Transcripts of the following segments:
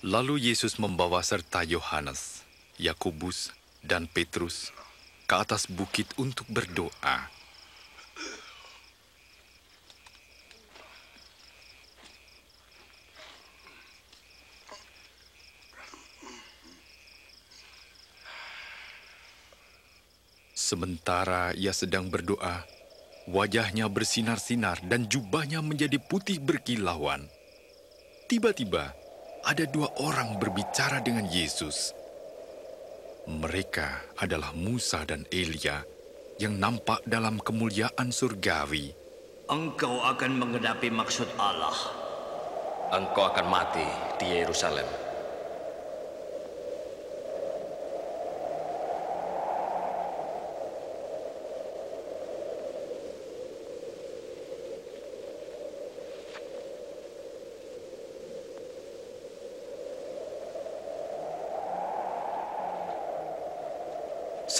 Lalu Yesus membawa serta Yohanes, Yakobus, dan Petrus ke atas bukit untuk berdoa. Sementara ia sedang berdoa, wajahnya bersinar-sinar dan jubahnya menjadi putih berkilauan. Tiba-tiba, ada dua orang berbicara dengan Yesus. Mereka adalah Musa dan Elia yang nampak dalam kemuliaan surgawi. Engkau akan menghadapi maksud Allah. Engkau akan mati di Yerusalem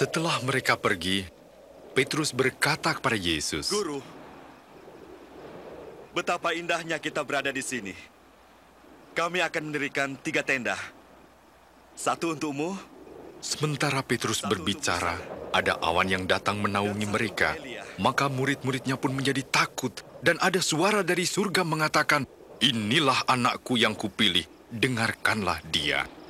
Setelah mereka pergi, Petrus berkata kepada Yesus, Guru, betapa indahnya kita berada di sini. Kami akan mendirikan tiga tenda. Satu untukmu. Sementara Petrus berbicara, ada awan yang datang menaungi mereka. Maka murid-muridnya pun menjadi takut. Dan ada suara dari surga mengatakan, Inilah anakku yang kupilih, dengarkanlah dia.